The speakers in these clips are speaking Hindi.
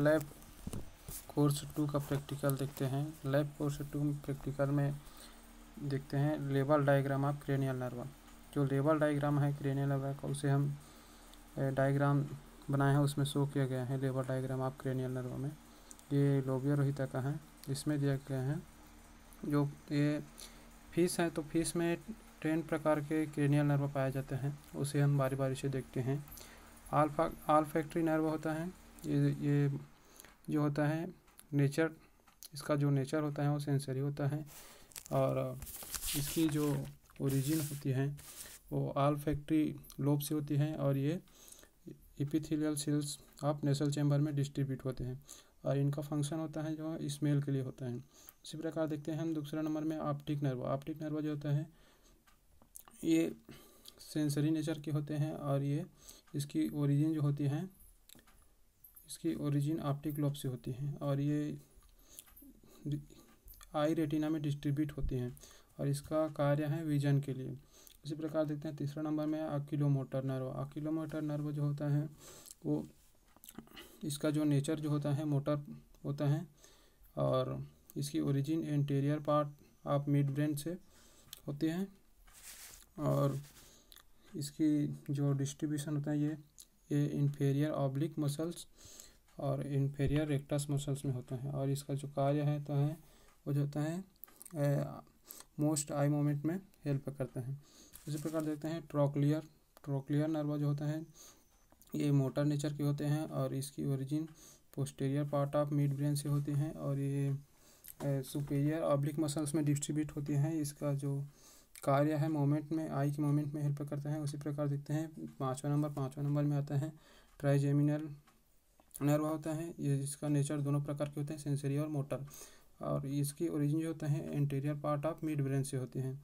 लैब कोर्स टू का प्रैक्टिकल देखते हैं लैब कोर्स टू प्रैक्टिकल में देखते हैं label diagram of cranial nerve जो लेबल डायग्राम है क्रेनियल नर्व का उसे हम डायग्राम बनाए हैं उसमें शो किया गया है label diagram of cranial nerve में ये लोबियर रोहिता का है इसमें दिया गया है जो ये फीस है तो फीस में टेन प्रकार के क्रेनियल नर्व पाए जाते हैं उसे हम बारी बारी से देखते हैं आल्फा आल्फैक्ट्री नर्व होता है ये ये जो होता है नेचर इसका जो नेचर होता है वो सेंसरी होता है और इसकी जो ओरिजिन होती है वो आल फैक्ट्री लोब से होती है और ये epithelial cells of nasal chamber में डिस्ट्रीब्यूट होते हैं और इनका फंक्शन होता है जो स्मेल के लिए होता है इसी प्रकार देखते हैं हम दूसरा नंबर में ऑप्टिक नर्व ऑप्टिक नर्व जो होता है ये सेंसरी नेचर के होते हैं और ये इसकी ओरिजिन जो होती है इसकी ओरिजिन ऑप्टिक लोब से होती है और ये आई रेटिना में डिस्ट्रीब्यूट होती हैं और इसका कार्य है विजन के लिए इसी प्रकार देखते हैं तीसरा नंबर में आकिलोमोटर नर्व आकिलोमोटर नर्व जो होता है वो इसका जो नेचर जो होता है मोटर होता है और इसकी ओरिजिन इंटीरियर पार्ट आप मिड ब्रेन से होती है और इसकी जो डिस्ट्रीब्यूशन होता है ये ये इन्फेरियर ऑब्लिक मसल्स और इन्फेरियर रेक्टस मसल्स में होता है और इसका जो कार्य है तो है वो जो होता है मोस्ट आई मोमेंट में हेल्प करता है इसी प्रकार देखते हैं ट्रोक्लियर ट्रोक्लियर नर्वा जो होता है ये मोटर नेचर के होते हैं और इसकी origin posterior part of mid brain से होती हैं और ये सुपेरियर ऑब्लिक मसल्स में डिस्ट्रीब्यूट होती हैं इसका जो कार्य है मोमेंट में आई के मोमेंट में हेल्प करता है उसी प्रकार देखते हैं पाँचवा नंबर पाँचवा नंबर में आता है ट्राइजेमिनल नर्वा होता है ये इसका नेचर दोनों प्रकार के होते हैं सेंसरी और मोटर और इसकी ओरिजिन जो होता है interior part of mid brain से होते हैं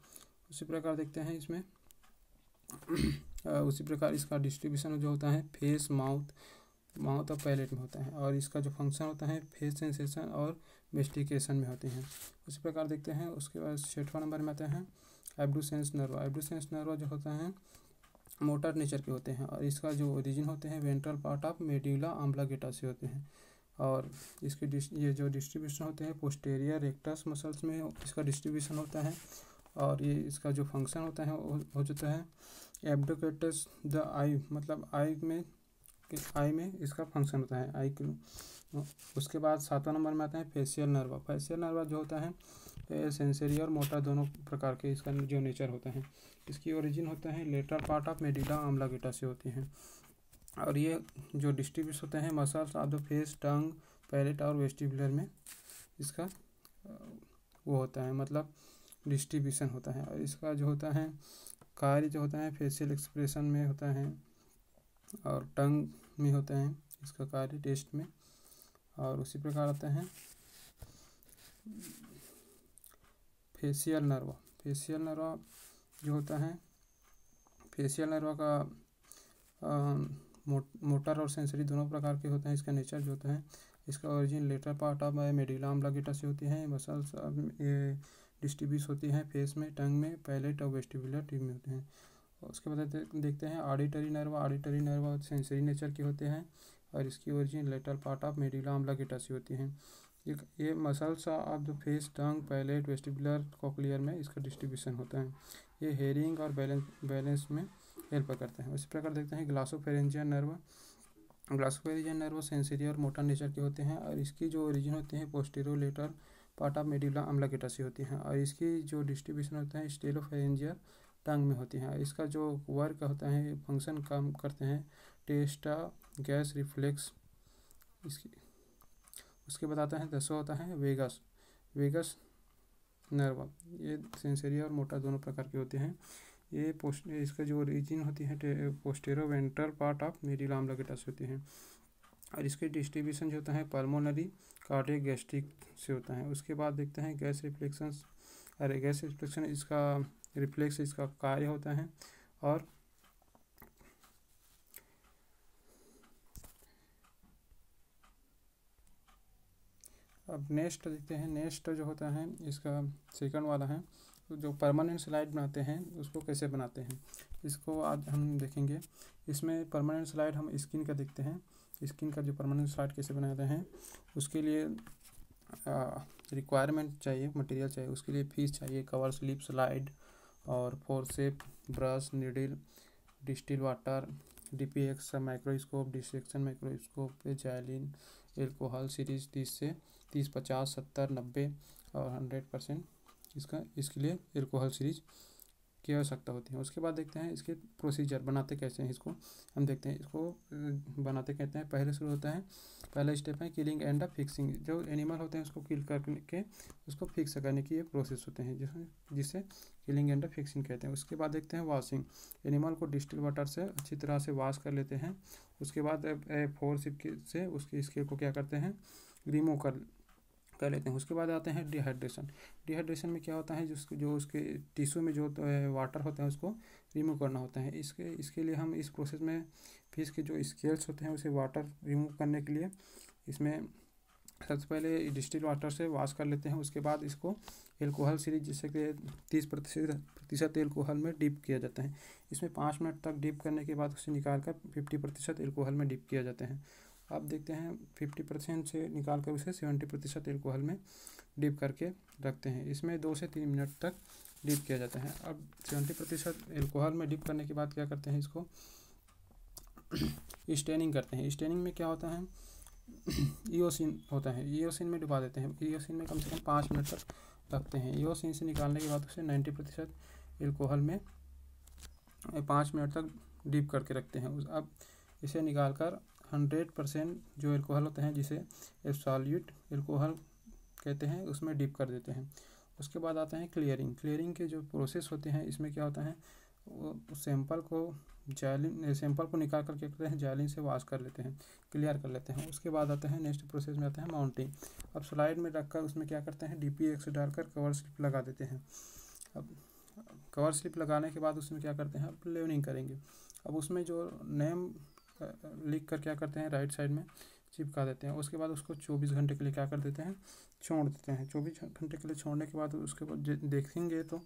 उसी प्रकार देखते हैं इसमें उसी प्रकार इसका डिस्ट्रीब्यूशन जो होता है फेस माउथ माउथ और पैलेट में होता है और इसका जो फंक्शन होता है फेस सेंसेशन और मेस्टिकेशन में होते हैं उसी प्रकार देखते हैं उसके बाद छठवा नंबर में आते हैं एब्डोसेंस नर्वा एब्डोसेंस नर्वा जो होता है मोटर नेचर के होते हैं और इसका जो ओरिजिन होते हैं ventral part of medulla oblongata से होते हैं और इसके ये जो डिस्ट्रीब्यूशन होते हैं पोस्टेरियर रेक्टस मसल्स में इसका डिस्ट्रीब्यूशन होता है और ये इसका जो फंक्शन होता है वो हो जाता है एबडोकेटस द आई मतलब आई में आई में इसका फंक्शन होता है आई उसके बाद सातवां नंबर में आता है फेसियल नर्वा फेसियल नर्वा जो होता है सेंसरी और मोटा दोनों प्रकार के इसका जो नेचर होता है इसकी ओरिजिन होता है lateral part of medulla oblongata से होती है और ये जो डिस्ट्रीब्यूट होते हैं muscles of the face tongue palate और वेस्टिबुलर में इसका वो होता है मतलब डिस्ट्रीब्यूशन होता है और इसका जो होता है कार्य जो होता है फेशियल एक्सप्रेशन में होता है और टंग में होता है इसका कार्य टेस्ट में और उसी प्रकार आते हैं फेशियल नरवा फेशियल नरवा जो होता है फेशियल नरवा का आ, मो, मोटर और सेंसरी दोनों प्रकार के होते हैं इसका नेचर जो होता है इसका origin lateral part of medulla अम्लागिटा से होती है मसल्स ये डिस्ट्रीब्यूट होती हैं फेस में टंग में पैलेट और वेस्टिबुलर ट्यूब में होते हैं उसके बाद देखते हैं auditory nerve auditory nerve sensory nature के होते हैं और इसकी origin lateral part of medulla अम्लागिटा से होती हैं ये ये muscles of the face tongue palate vestibular cochlear में इसका डिस्ट्रीब्यूशन होता है ये हेयरिंग और बैलेंस बैलेंस में हेल्प करते हैं उसी प्रकार देखते हैं glossopharyngeal nerve glossopharyngeal nerve sensory और मोटा नेचर के होते हैं और इसकी जो ओरिजिन होती है पोस्टेरोलेटर पार्ट ऑफ मेडिला अम्लाकेटासी होती हैं और इसकी जो डिस्ट्रीब्यूशन होता है स्टेलोफेरेंजियर टंग में होती हैं इसका जो वर्क होता है फंक्शन काम करते हैं टेस्टा गैस रिफ्लेक्स इसकी उसके बाद आता है दसवा होता है वेगस वेगस नर्वा ये सेंसरी और मोटा दोनों प्रकार के होते हैं ये पोस्ट इसका जो रीजन होती है पोस्टेरो वेंटर पार्ट ऑफ मेरी लाम लगेटा से होती है और इसके डिस्ट्रीब्यूशन जो होता है पल्मोनरी कार्डियक गैस्ट्रिक से होता है उसके बाद देखते हैं गैस रिफ्लेक्शन अरे गैस रिफ्लेक्शन इसका रिफ्लेक्स इसका कार्य होता है और अब नेक्स्ट देखते हैं नेक्स्ट जो होता है इसका सेकंड वाला है जो परमानेंट स्लाइड बनाते हैं उसको कैसे बनाते हैं इसको आज हम देखेंगे इसमें परमानेंट स्लाइड हम स्किन का देखते हैं स्किन का जो परमानेंट स्लाइड कैसे बनाते हैं उसके लिए रिक्वायरमेंट चाहिए मटेरियल चाहिए उसके लिए फीस चाहिए कवर स्लिप स्लाइड और forceps brush needle distil water D P X microscope dissection microscope xylene alcohol series डिस से तीस पचास सत्तर नब्बे और हंड्रेड परसेंट इसका इसके लिए एल्कोहल सीरीज की आवश्यकता होती है उसके बाद देखते हैं इसके प्रोसीजर बनाते कैसे हैं इसको हम देखते हैं इसको बनाते कहते हैं पहले शुरू होता है पहला स्टेप है किलिंग एंड अ फिक्सिंग जो एनिमल होते हैं उसको किल करने के उसको फिक्स करने की ये प्रोसेस होते हैं जिसमें जिसे किलिंग एंड अ फिक्सिंग कहते हैं उसके बाद देखते हैं वॉशिंग एनिमल को डिस्टिल वाटर से अच्छी तरह से वॉश कर लेते हैं उसके बाद फोर सिप से उसके स्केल को क्या करते हैं रिमूव कर कर लेते हैं उसके बाद आते हैं डिहाइड्रेशन डिहाइड्रेशन में क्या होता है जिसको जो उसके टिश्यू में जो वाटर तो होता है उसको रिमूव करना होता है इसके इसके लिए हम इस प्रोसेस में फिश के जो स्केल्स होते हैं उसे वाटर रिमूव करने के लिए इसमें सबसे पहले डिस्टिल वाटर से वॉश कर लेते हैं उसके बाद इसको एल्कोहल सीरीज जैसे कि तीस प्रतिशत प्रतिशत एल्कोहल में डीप किया जाता है इसमें पाँच मिनट तक डीप करने के बाद उसे निकाल कर फिफ्टी प्रतिशत एल्कोहल में डीप किया जाता है आप देखते हैं फिफ्टी परसेंट से निकाल कर उसे सेवेंटी प्रतिशत एल्कोहल में डिप करके रखते हैं इसमें दो से तीन मिनट तक डीप किया जाता है अब सेवेंटी प्रतिशत एल्कोहल में डिप करने के बाद क्या करते हैं इसको स्टेनिंग करते हैं स्टेनिंग में क्या होता है ईओसिन होता है ईओसिन में डुबा देते हैं ईओसिन में कम से कम पाँच मिनट तक रखते हैं ईओसिन से निकालने के बाद उसे नाइन्टी प्रतिशत एल्कोहल में पाँच मिनट तक डीप करके रखते हैं अब इसे निकाल कर हंड्रेड परसेंट जो एल्कोहल होते हैं जिसे एफसॉल्यूट एल्कोहल कहते हैं उसमें डिप कर देते हैं उसके बाद आते हैं क्लियरिंग क्लियरिंग के जो प्रोसेस होते हैं इसमें क्या होता है वो सैंपल को जैलिन सैंपल को निकाल क्या करते हैं जैलिन से वाश कर लेते हैं क्लियर कर लेते हैं उसके बाद आते हैं नेक्स्ट प्रोसेस में आते हैं माउंटिंग अब स्लाइड में रख कर उसमें क्या करते हैं डी पी एक्स डालकर कवर स्लिप लगा देते हैं अब कवर स्लिप लगाने के बाद उसमें क्या करते हैं अब लेवनिंग करेंगे अब उसमें जो नेम लिख कर क्या करते हैं राइट साइड में चिपका देते हैं उसके बाद उसको चौबीस घंटे के लिए क्या कर देते हैं छोड़ देते हैं चौबीस घंटे के लिए छोड़ने के बाद उसके बाद देखेंगे तो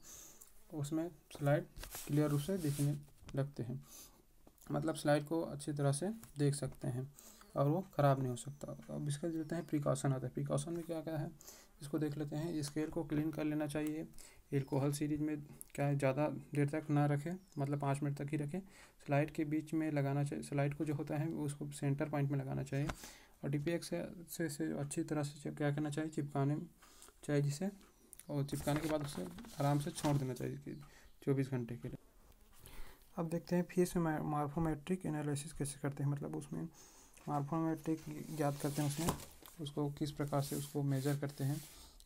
उसमें स्लाइड क्लियर रूप से दिखने लगते हैं मतलब स्लाइड को अच्छी तरह से देख सकते हैं और वो ख़राब नहीं हो सकता अब इसका देते हैं प्रिकॉशन आता है प्रिकॉशन में क्या क्या है इसको देख लेते हैं स्केल को क्लीन कर लेना चाहिए एल्कोहल सीरीज में क्या है ज़्यादा देर तक ना रखें मतलब पाँच मिनट तक ही रखें स्लाइड के बीच में लगाना चाहिए स्लाइड को जो होता है उसको सेंटर पॉइंट में लगाना चाहिए और डी से, से से अच्छी तरह से क्या करना चाहिए चिपकाने चाहिए जिसे और चिपकाने के बाद उसे आराम से छोड़ देना चाहिए चौबीस घंटे के लिए अब देखते हैं फिर से मार्फोमेट्रिक एनालिसिस कैसे करते हैं मतलब उसमें मार्फोमेट्रिक ज्ञात करते हैं उसमें उसको किस प्रकार से उसको मेजर करते हैं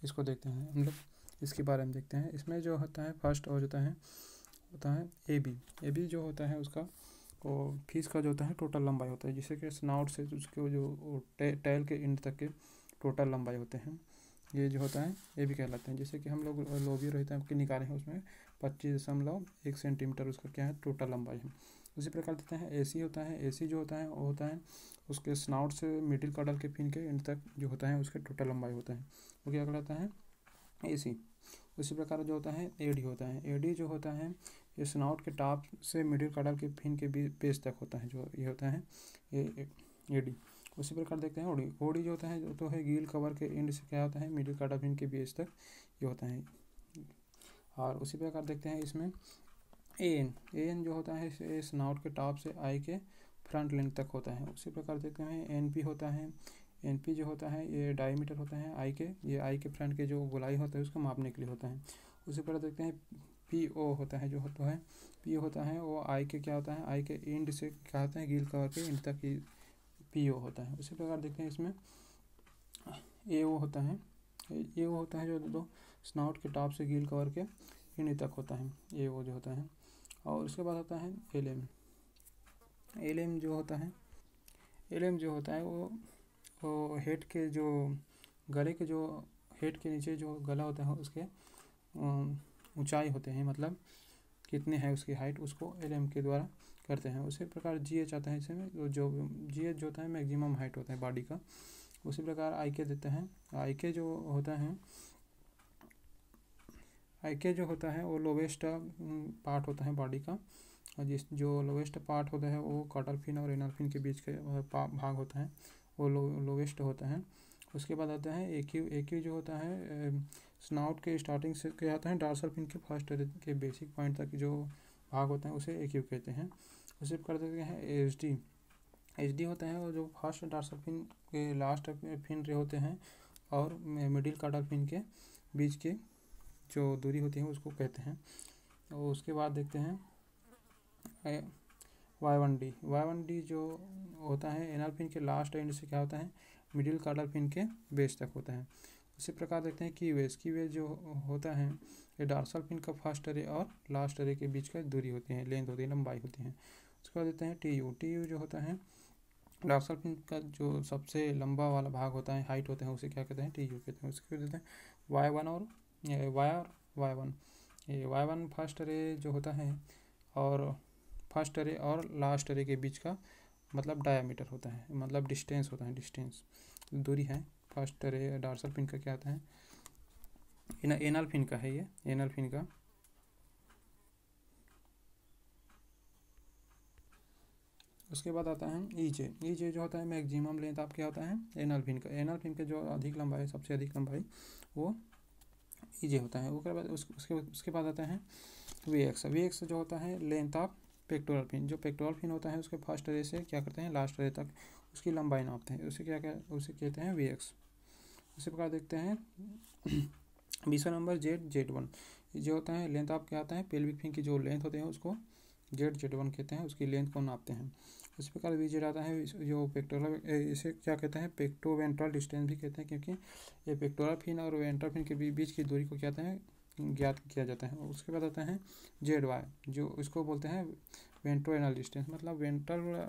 इसको देखते हैं हम लोग इसके बारे में देखते हैं इसमें जो होता है फर्स्ट और होता है होता है ए बी ए बी जो होता है उसका वो फीस का जो होता है टोटल लंबाई होता है जिसे कि स्नाउट से उसके जो टे, टेल के इंड तक के टोटल लंबाई होते हैं ये जो होता है ये भी कहलाते हैं जैसे कि हम लोग लोबियर होता कि निकाले हैं उसमें पच्चीस दशमलव एक सेंटीमीटर उसका क्या है टोटल लंबाई है उसी प्रकार देते हैं एसी होता है एसी जो होता है वो होता है उसके स्नाउट से मिडिल कडल के फिन के इंड तक जो होता है उसके टोटल लंबाई होता है वो क्या कहलाता है सी उसी प्रकार जो होता है ए डी होता है ए डी जो होता है ये स्नाउट के टॉप से मिडिल कॉलर के फिन के बीच बेस तक होता है जो ये होता है ये ए डी उसी प्रकार देखते हैं ओडी ओडी जो होता है तो है गील कवर के एंड से क्या होता है मिडिल कॉलर फिन के बीच तक ये होता है और उसी प्रकार देखते हैं इसमें ए एन ए एन जो होता है स्नाउट के टॉप से आई के फ्रंट लेंथ तक होता है उसी प्रकार देखते हैं एन पी होता है एन पी जो होता है ये डायमीटर होता है आई के ये आई के फ्रंट के जो गुलाई होता है उसको मापने के लिए होता है उसी पर देखते हैं पी ओ होता है जो होता है पी ओ होता है वो आई के क्या होता है आई के इंड से क्या होता है गील कवर के इंड तक पी ओ होता है उसी प्रकार देखते हैं इसमें ए ओ होता है ए ओ होता है जो दो स्नाउट के टॉप से गील कवर के इंड तक होता है ए ओ जो होता है और उसके बाद होता है एल एम एल एम जो होता है एल एम जो होता है वो तो हेड के जो गले के जो हेड के नीचे जो गला होता है उसके ऊंचाई होते हैं मतलब कितने हैं उसकी हाइट उसको एल के द्वारा करते हैं उसी प्रकार जी एच आता है इसमें तो जो जी एच जो होता है मैक्सिमम हाइट होता है बॉडी का उसी प्रकार आई के देते हैं आई के जो होता है आई के जो होता है वो लोवेस्ट पार्ट होता है बॉडी का और जिस जो लोवेस्ट पार्ट होता है वो कॉटरफिन और इनर के बीच के भाग होता है वो लो लोवेस्ट होता है उसके बाद आता है एक यू एक यू जो होता है स्नाउट के स्टार्टिंग से क्या आता है डार्सल फिन के फर्स्ट के बेसिक पॉइंट तक जो भाग होते हैं उसे एक यू कहते हैं उसे कर देते हैं एच डी एच डी होता है और जो फर्स्ट डार्सल फिन के लास्ट फिन रे होते हैं और मिडिल कार्डल फिन के बीच के जो दूरी होती है उसको कहते हैं और उसके बाद देखते हैं Y one D Y one D जो होता है एनआर पिन के लास्ट एंड से क्या होता है मिडिल कार्डर पिन के बेस तक होता है उसी प्रकार देखते हैं की वेज की वेज जो होता है ये डार्सल पिन का फर्स्ट अरे और लास्ट अरे के बीच का दूरी होती है लेंथ होती है लंबाई होती है उसके बाद देखते हैं टी यू टी यू जो होता है डार्सल पिन का जो सबसे लंबा वाला भाग होता है हाइट होता है उसे क्या कहते हैं टी यू कहते हैं उसके बाद देते हैं वाई वन और वाई और वाई वन ये वाई वन फर्स्ट अरे जो होता है और फर्स्ट रे और लास्ट रे के बीच का मतलब डायामीटर होता है मतलब डिस्टेंस होता है डिस्टेंस दूरी है फर्स्ट रे डार्सल फिन का क्या होता है एन, एनल फिन का है ये एनल फिन का उसके बाद आता है ईजे ईजे जो होता है मैक्सिमम लेंथ आप क्या होता है एनल फिन का एनल फिन का जो अधिक लंबाई सबसे अधिक लंबाई वो ईजे होता है उसके बाद उसके उसके बाद आता है वी एक्स वी एक्स जो होता है लेंथ ऑफ पेक्टोरल फिन जो पेक्टोरल फिन होता है उसके फर्स्ट रे से क्या करते हैं लास्ट रे तक उसकी लंबाई नापते हैं उसे क्या कह उसे कहते हैं वी एक्स उसी प्रकार देखते हैं बीसवा नंबर जेड जेड वन जो होता है लेंथ आप क्या आता है पेल्विक फिन की जो लेंथ होते हैं उसको जेड जेड वन कहते हैं उसकी लेंथ को नापते हैं उसी प्रकार वी जेड आता है जो पेक्टोरल इसे क्या कहते हैं पेक्टो वेंट्रल डिस्टेंस भी कहते हैं क्योंकि ये पेक्टोरल फिन और वेंट्रल फिन के बीच की दूरी को क्या कहते हैं ज्ञात किया जाता है उसके बाद आता है जेड वाई जो इसको बोलते हैं वेंट्रोएनल डिस्टेंस मतलब वेंट्रल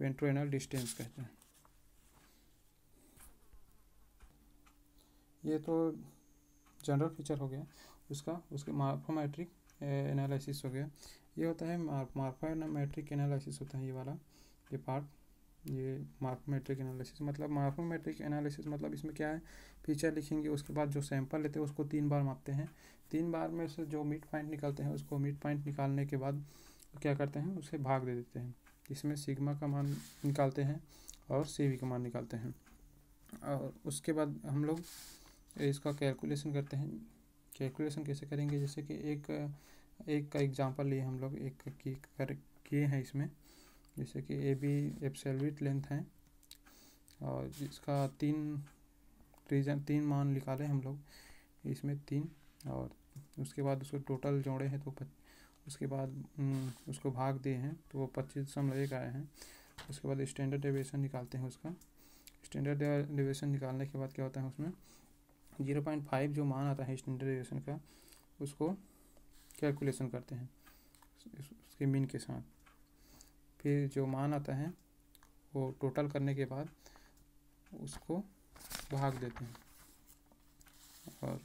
वेंट्रोएनल डिस्टेंस कहते हैं ये तो जनरल फीचर हो गया उसका उसके मार्फोमेट्रिक एनालिसिस हो गया ये होता है मार्फोमेट्रिक एनालिसिस होता है ये वाला ये पार्ट ये मार्फोमेट्रिक एनालिसिस मतलब मार्फोमेट्रिक एनालिसिस मतलब इसमें क्या है फीचर लिखेंगे उसके बाद जो सैंपल लेते हैं उसको तीन बार मापते हैं तीन बार में से जो मिड पॉइंट निकालते हैं उसको मिड पॉइंट निकालने के बाद क्या करते हैं उसे भाग दे देते हैं इसमें सिग्मा का मान निकालते हैं और सी का मान निकालते हैं और उसके बाद हम लोग इसका कैलकुलेशन करते हैं कैलकुलेशन कैसे करेंगे जैसे कि एक एक का एग्जांपल लिए हम लोग एक किए हैं इसमें जैसे कि ए बी एब्सोल्यूट लेंथ है और इसका तीन रीजन तीन मान निकाले हम लोग इसमें तीन और उसके बाद उसको टोटल जोड़े हैं तो उसके बाद हम्म, उसको भाग दिए हैं तो वो पच्चीस दशमलव एक आए हैं उसके बाद स्टैंडर्ड डेविएशन निकालते हैं उसका स्टैंडर्ड डेविएशन निकालने के बाद क्या होता है उसमें जीरो पॉइंट फाइव जो मान आता है स्टैंडर्ड डेविएशन का उसको कैलकुलेशन करते हैं उसके मीन के साथ के जो मान आता है वो टोटल करने के बाद उसको भाग देते हैं और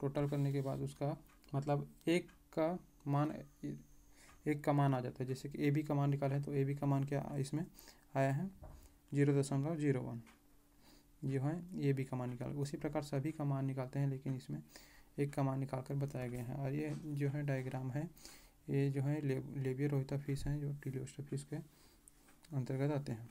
टोटल करने के बाद उसका मतलब एक का मान एक का मान आ जाता है जैसे कि ए बी का मान निकाला है तो ए बी का मान क्या इसमें आया है जीरो दशमलव जीरो वन जो है ए बी का मान निकाल उसी प्रकार सभी का मान निकालते हैं लेकिन इसमें एक का मान निकाल कर बताया गया है और ये जो है डायग्राम है ये जो है ले, रोहिता फिश हैं जो टिलोस्टर फिश के अंतर्गत आते हैं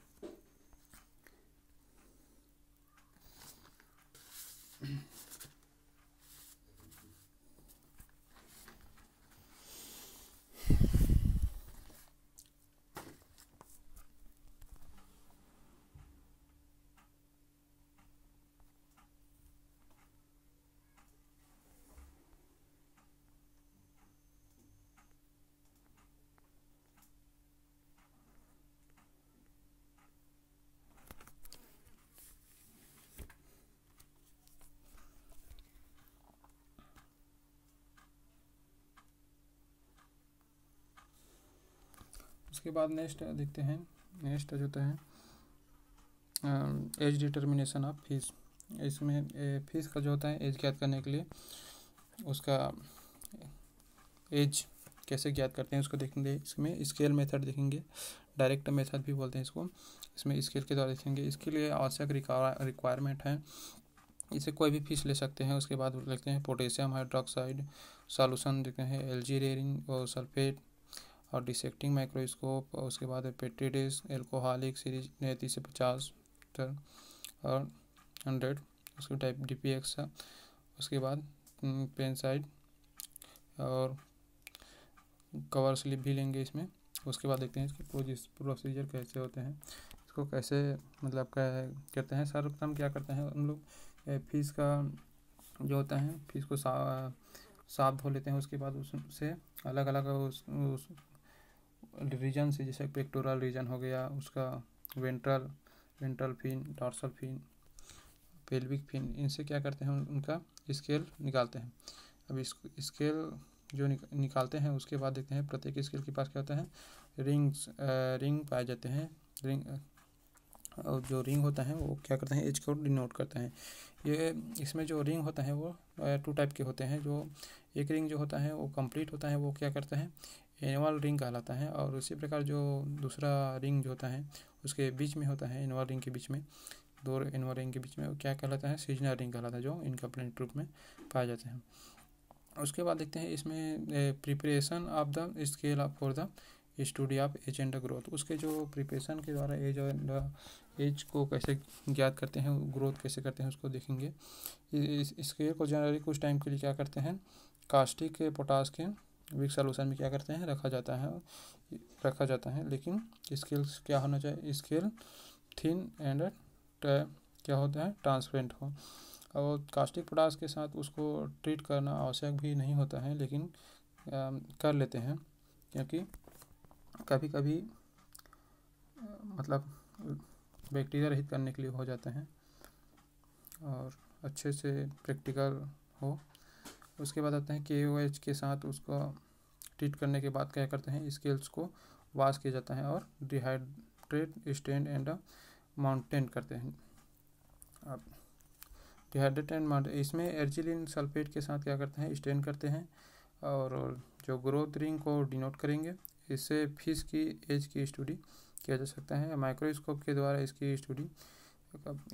उसके बाद नेक्स्ट देखते हैं नेक्स्ट जो होता है एज डिटर्मिनेशन ऑफ फीस इसमें फीस का जो होता है एज ज्ञात करने के लिए उसका एज कैसे ज्ञात करते हैं उसको देखेंगे इसमें स्केल मेथड देखेंगे डायरेक्ट मेथड भी बोलते हैं इसको इसमें स्केल के द्वारा देखेंगे इसके लिए आवश्यक रिक्वायरमेंट है इसे कोई भी फीस ले सकते हैं उसके बाद देखते हैं पोटेशियम हाइड्रोक्साइड सॉल्यूशन देखते हैं एल्जीरियरिंग और सल्फेट और डिसेक्टिंग माइक्रोस्कोप उसके बाद पेटेडिस एल्कोहलिक सीरीज नैतीस से पचास तर और हंड्रेड उसके टाइप डी पी एक्स उसके बाद पेन साइड और कवर स्लिप भी लेंगे इसमें उसके बाद देखते हैं इसके प्रोसीजर कैसे होते हैं इसको कैसे मतलब कह करते हैं सर्वप्रथम क्या करते हैं हम लोग फीस का जो होता है फीस को साफ धो लेते हैं उसके बाद उससे अलग अलग उस, उस रीजन से जैसे पेक्टोरल रीजन हो गया उसका ventral ventral fin dorsal fin pelvic fin इनसे क्या करते हैं उनका स्केल निकालते हैं अब इस स्केल जो निकालते हैं उसके बाद देखते हैं प्रत्येक स्केल के पास क्या होता है रिंग्स रिंग पाए जाते हैं रिंग और जो रिंग होता है वो क्या करते हैं एज को डिनोट करते हैं ये इसमें जो रिंग होता है वो टू टाइप के होते हैं जो एक रिंग जो होता है वो कंप्लीट होता है वो क्या करते हैं एनुअल रिंग कहलाता है और उसी प्रकार जो दूसरा रिंग जो होता है उसके बीच में होता है एनुअल रिंग के बीच में दो एनुअल रिंग के बीच में क्या कहलाता है सीजनल रिंग कहलाता है जो इनका रूप में पाए जाते हैं उसके बाद देखते हैं इसमें preparation of the scale of for the study of age and growth उसके जो प्रिपरेशन के द्वारा एज एंड एज को कैसे ज्ञात करते हैं ग्रोथ कैसे करते हैं उसको देखेंगे इस स्केल को जनरली कुछ टाइम के लिए क्या करते हैं कास्टिक पोटास के वीक सॉल्यूशन में क्या करते हैं रखा जाता है रखा जाता है लेकिन स्केल क्या होना चाहिए स्केल थिन एंड क्या होता है ट्रांसपेरेंट हो और कास्टिक पोटास के साथ उसको ट्रीट करना आवश्यक भी नहीं होता है लेकिन आ, कर लेते हैं क्योंकि कभी कभी आ, मतलब बैक्टीरिया रहित करने के लिए हो जाते हैं और अच्छे से प्रैक्टिकल हो उसके बाद आते हैं के ओ एच के साथ उसको ट्रीट करने के बाद क्या करते हैं स्केल्स को वाश किया जाता है और डिहाइड्रेट स्टेन एंड माउंटेन करते हैं अब डिहाइड्रेट एंड माउंटेन इसमें एर्जिलिन सल्फेट के साथ क्या करते हैं स्टेन करते हैं और जो ग्रोथ रिंग को डिनोट करेंगे इससे फिश की एज की स्टडी किया जा सकता है माइक्रोस्कोप के द्वारा इसकी स्टडी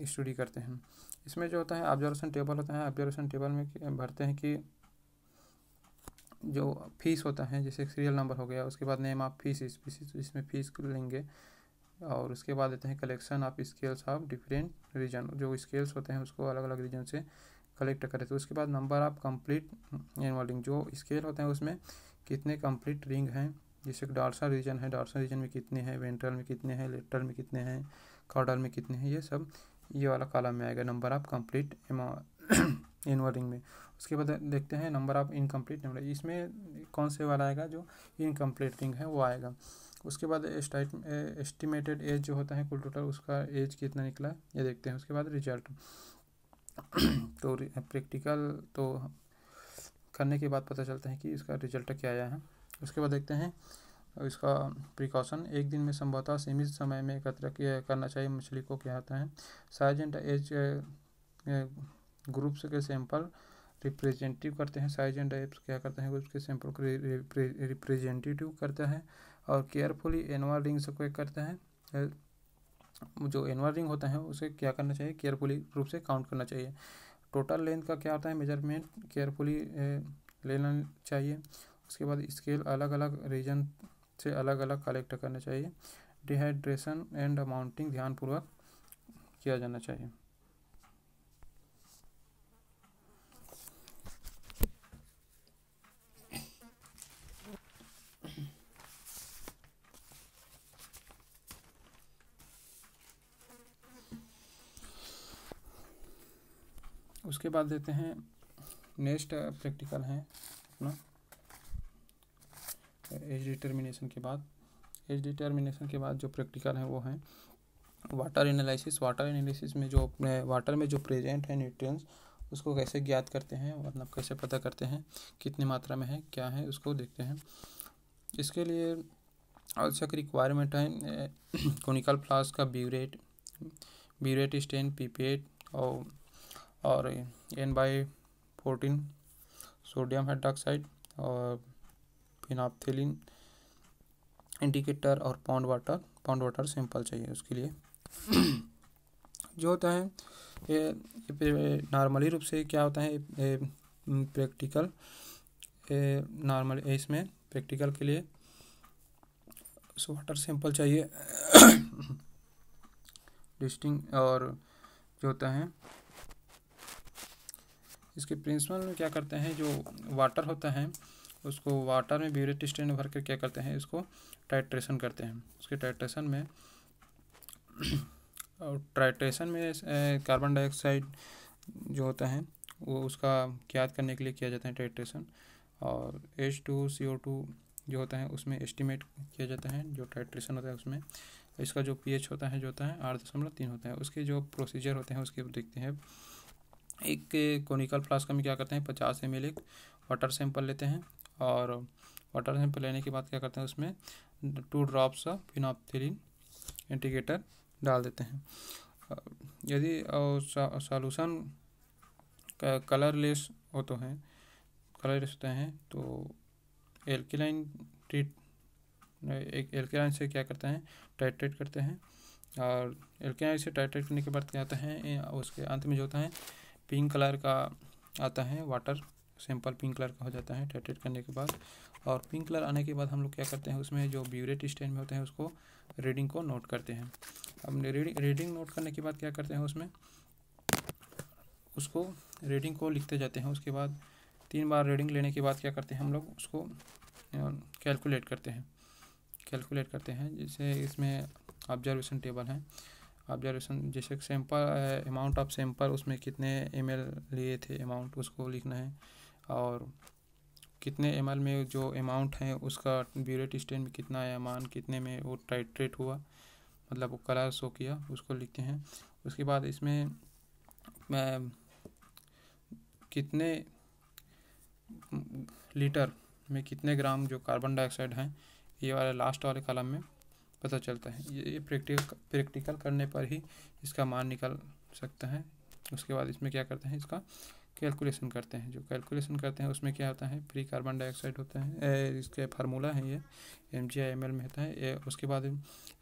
स्टडी करते हैं इसमें जो होता है ऑब्जर्वेशन टेबल होता है ऑब्जर्वेशन टेबल में भरते हैं कि जो फीस होता है जैसे सीरियल नंबर हो गया उसके बाद नेम ऑफ फीस इस फीस इसमें फीस लेंगे और उसके बाद देते हैं collection of scales of different region जो स्केल्स होते हैं उसको अलग अलग रीजन से कलेक्ट करें तो उसके बाद नंबर ऑफ कंप्लीट रिंग जो स्केल होते हैं उसमें कितने कंप्लीट रिंग हैं जैसे डार्सा रीजन है डार्सा रीजन में कितने हैं वेंट्रल में कितने हैं लेटर में कितने हैं कॉर्डल में कितने हैं ये सब ये वाला कॉलम में आएगा नंबर ऑफ कंप्लीट इनवर्टिंग में उसके बाद देखते हैं नंबर ऑफ इनकम्प्लीट नंबर इसमें कौन से वाला आएगा जो इनकम्प्लीट थिंग है वो आएगा उसके बाद एस्टिमेटेड एज जो होता है कुल टोटल उसका एज कितना निकला ये देखते हैं उसके बाद रिजल्ट तो प्रैक्टिकल तो करने के बाद पता चलता है कि इसका रिजल्ट क्या आया है उसके बाद देखते हैं इसका प्रिकॉशन एक दिन में संभवतः सीमित समय में एकत्र करना चाहिए मछली को क्या होता है साइज एंड एज ग्रुप्स के सैंपल रिप्रेजेंटेटिव करते हैं साइज एंड टाइप्स क्या करते हैं ग्रुप्स के सैंपल को रिप्रेजेंटेटिव करते हैं और केयरफुली एनुअल रिंग्स को करते हैं जो एनुअल रिंग होता है उसे क्या करना चाहिए केयरफुली रूप से काउंट करना चाहिए टोटल लेंथ का क्या होता है मेजरमेंट केयरफुली लेना चाहिए उसके बाद स्केल अलग अलग रीजन से अलग अलग कलेक्ट करना चाहिए डिहाइड्रेशन एंड माउंटिंग ध्यानपूर्वक किया जाना चाहिए उसके बाद देते हैं नेक्स्ट प्रैक्टिकल है अपना एज डिटर्मिनेशन के बाद एज डिटर्मिनेशन के बाद जो प्रैक्टिकल है वो है वाटर एनालिसिस वाटर एनालिसिस में जो अपने वाटर में जो प्रेजेंट है न्यूट्रिएंट्स उसको कैसे ज्ञात करते हैं मतलब कैसे पता करते हैं कितनी मात्रा में है क्या है उसको देखते हैं इसके लिए आवश्यक रिक्वायरमेंट है कोनिकल फ्लास्क का ब्यूरेट ब्यूरेट स्टेन पीपेट और और N by fourteen sodium hydroxide और फिनापथिलिन इंडिकेटर और pond water pond water sample चाहिए उसके लिए जो होता है ये नॉर्मली रूप से क्या होता है प्रैक्टिकल नॉर्मल इसमें प्रैक्टिकल के लिए वाटर सिंपल चाहिए डिस्टिंग और जो होता है इसके प्रिंसिपल में क्या करते हैं जो वाटर होता है उसको वाटर में ब्यूरेट स्टेन भर कर क्या करते हैं इसको टाइट्रेशन करते हैं उसके टाइट्रेशन में और टाइट्रेशन में कार्बन डाइऑक्साइड जो होता है वो उसका क्या करने के लिए किया जाता है टाइट्रेशन और H two C O two जो होता है उसमें एस्टिमेट किया जाता है जो टाइट्रेशन होता है उसमें इसका जो पीएच होता है जो होता है आठ दशमलव तीन होता है उसके जो प्रोसीजर होते हैं उसके देखते हैं एक कोनिकल फ्लास्क में क्या करते हैं पचास एम एक वाटर सैंपल लेते हैं और वाटर सैंपल लेने के बाद क्या करते हैं उसमें टू ड्रॉप्स ऑफ फिनॉपथिलिन डाल देते हैं यदि सॉल्यूशन कलरलेस हो तो हैं कलरलेस होते हैं तो एल्किलाइन ट्रीट एक एल्किलाइन से क्या करते हैं टाइट्रेट करते हैं और एल्किलाइन से टाइट्रेट करने के बाद क्या होता है उसके अंत में जो होता है पिंक कलर का आता है वाटर सैंपल पिंक कलर का हो जाता है टाइट्रेट करने के बाद और पिंक कलर आने के बाद हम लोग क्या करते हैं उसमें जो ब्यूरेट स्टैंड में होते हैं उसको रीडिंग को नोट करते हैं अब रीडिंग रीडिंग नोट करने के बाद क्या करते हैं उसमें उसको रीडिंग को लिखते जाते हैं उसके बाद तीन बार रीडिंग लेने के बाद क्या करते हैं हम लोग उसको कैलकुलेट करते हैं कैलकुलेट करते हैं जैसे इसमें ऑब्जर्वेशन टेबल है ऑब्जर्वेशन जैसे सैम्पल अमाउंट ऑफ सैम्पल उसमें कितने एम लिए थे अमाउंट उसको लिखना है और कितने एम में जो अमाउंट है उसका ब्यूरेट स्टेन में कितना है अमान कितने में वो टाइट्रेट हुआ मतलब वो कलर शो किया उसको लिखते हैं उसके बाद इसमें कितने लीटर में कितने ग्राम जो कार्बन डाइऑक्साइड हैं ये वाले लास्ट वाले कलम में पता चलता है ये प्रैक्टिकल प्रैक्टिकल करने पर ही इसका मान निकल सकता है उसके बाद इसमें क्या करते हैं इसका कैलकुलेशन करते हैं जो कैलकुलेशन करते हैं उसमें क्या होता है फ्री कार्बन डाइऑक्साइड होता है ए, इसके फार्मूला है ये M G I M L में होता है ए, उसके बाद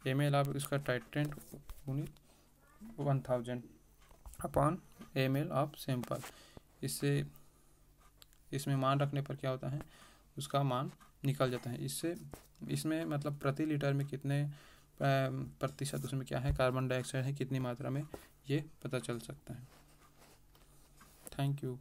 एम एल आप इसका titrant unit one thousand upon M L of sample इससे इसमें मान रखने पर क्या होता है उसका मान निकल जाता है इससे इसमें मतलब प्रति लीटर में कितने प्रतिशत उसमें क्या है कार्बन डाइऑक्साइड है कितनी मात्रा में ये पता चल सकता है थैंक यू